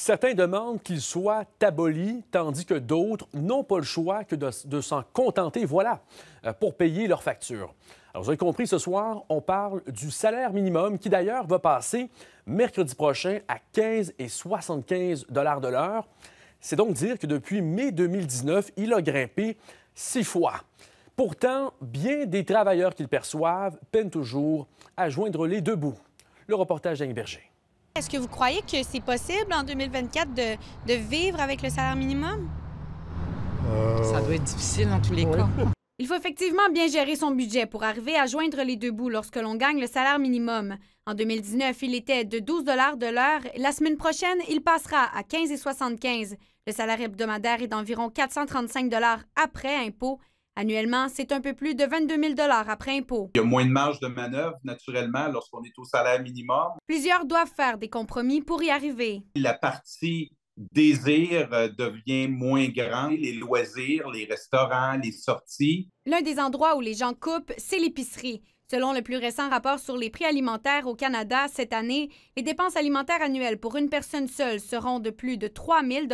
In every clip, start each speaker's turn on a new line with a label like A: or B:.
A: Certains demandent qu'il soit aboli, tandis que d'autres n'ont pas le choix que de, s'en contenter, voilà, euh, pour payer leurs factures. Alors, vous avez compris, ce soir, on parle du salaire minimum qui, d'ailleurs, va passer mercredi prochain à 15 et 75 dollars de l'heure. C'est donc dire que depuis mai 2019, il a grimpé six fois. Pourtant, bien des travailleurs qu'ils perçoivent peinent toujours à joindre les deux bouts. Le reportage d'Anne Berger.
B: Est-ce que vous croyez que c'est possible en 2024 de, vivre avec le salaire minimum?
A: Euh, Ça doit être difficile dans tous les cas.
B: Il faut effectivement bien gérer son budget pour arriver à joindre les deux bouts lorsque l'on gagne le salaire minimum. En 2019, il était de 12 de l'heure. La semaine prochaine, il passera à 15,75 Le salaire hebdomadaire est d'environ 435 après impôts. Annuellement, c'est un peu plus de 22 000 après impôt.
C: Il y a moins de marge de manœuvre, naturellement, lorsqu'on est au salaire minimum.
B: Plusieurs doivent faire des compromis pour y arriver.
C: La partie désir euh, devient moins grande, les loisirs, les restaurants, les sorties.
B: L'un des endroits où les gens coupent, c'est l'épicerie. Selon le plus récent rapport sur les prix alimentaires au Canada cette année, les dépenses alimentaires annuelles pour une personne seule seront de plus de 3 000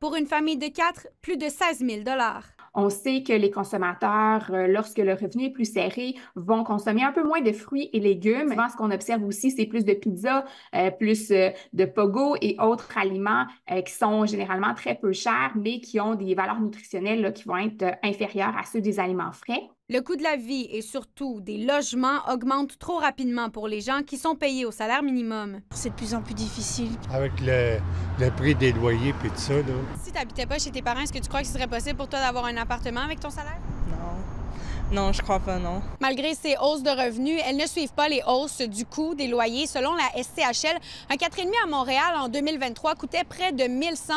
B: pour une famille de quatre, plus de 16 000 on sait que les consommateurs, euh, lorsque le revenu est plus serré, vont consommer un peu moins de fruits et légumes. ce qu'on observe aussi, c'est plus de pizza, euh, plus euh, de pogo et autres aliments qui sont généralement très peu chers, mais qui ont des valeurs nutritionnelles qui vont être inférieures à ceux des aliments frais. Le coût de la vie et surtout des logements augmente trop rapidement pour les gens qui sont payés au salaire minimum. C'est de plus en plus difficile.
C: Avec le,
B: prix des loyers puis tout ça, là. Si t'habitais pas chez tes parents, est-ce que tu crois que ce serait possible pour toi d'avoir un appartement avec ton salaire? Non. Non, je crois pas, non. Malgré ces hausses de revenus, elles ne suivent pas les hausses du coût des loyers. Selon la SCHL, un 4,5 à Montréal en 2023 coûtait près de 1100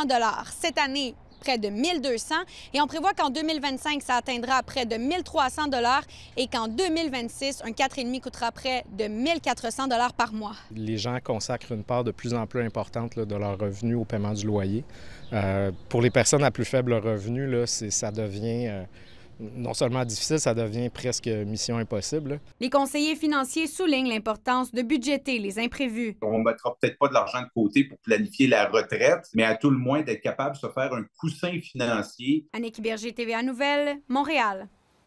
B: Cette année, près de 1200 et on prévoit qu'en 2025, ça atteindra près de 1300 dollars et qu'en 2026, un 4,5 coûtera près de 1400 dollars par mois.
A: Les gens consacrent une part de plus en plus importante de leurs revenus au paiement du loyer. Euh, pour les personnes à plus faible revenu, ça devient... Euh, non seulement difficile, ça devient presque mission impossible.
B: Les conseillers financiers soulignent l'importance de budgéter les imprévus.
C: On ne mettra peut-être pas de l'argent de côté pour planifier la retraite, mais à tout le moins d'être capable de se faire un coussin financier.
B: Annick Berger, TVA Nouvelle, Montréal.